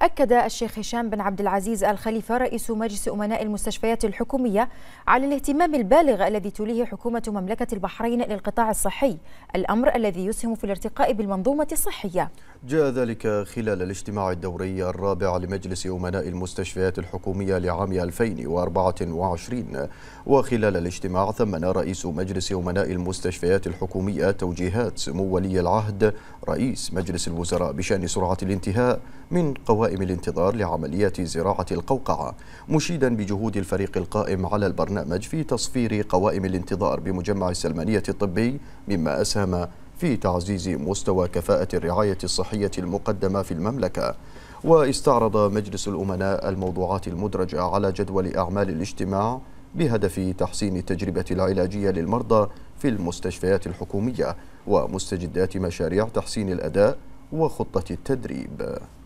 أكد الشيخ هشام بن عبد العزيز الخليفة رئيس مجلس أمناء المستشفيات الحكومية على الاهتمام البالغ الذي توليه حكومة مملكة البحرين للقطاع الصحي الأمر الذي يسهم في الارتقاء بالمنظومة الصحية جاء ذلك خلال الاجتماع الدوري الرابع لمجلس أمناء المستشفيات الحكومية لعام 2024 وخلال الاجتماع ثمن رئيس مجلس أمناء المستشفيات الحكومية توجيهات سمو ولي العهد رئيس مجلس الوزراء بشأن سرعة الانتهاء من قوائم الانتظار لعملية زراعة القوقعة مشيدا بجهود الفريق القائم على البرنامج في تصفير قوائم الانتظار بمجمع السلمانية الطبي مما أسهم في تعزيز مستوى كفاءة الرعاية الصحية المقدمة في المملكة واستعرض مجلس الأمناء الموضوعات المدرجة على جدول أعمال الاجتماع بهدف تحسين التجربة العلاجية للمرضى في المستشفيات الحكومية ومستجدات مشاريع تحسين الأداء وخطة التدريب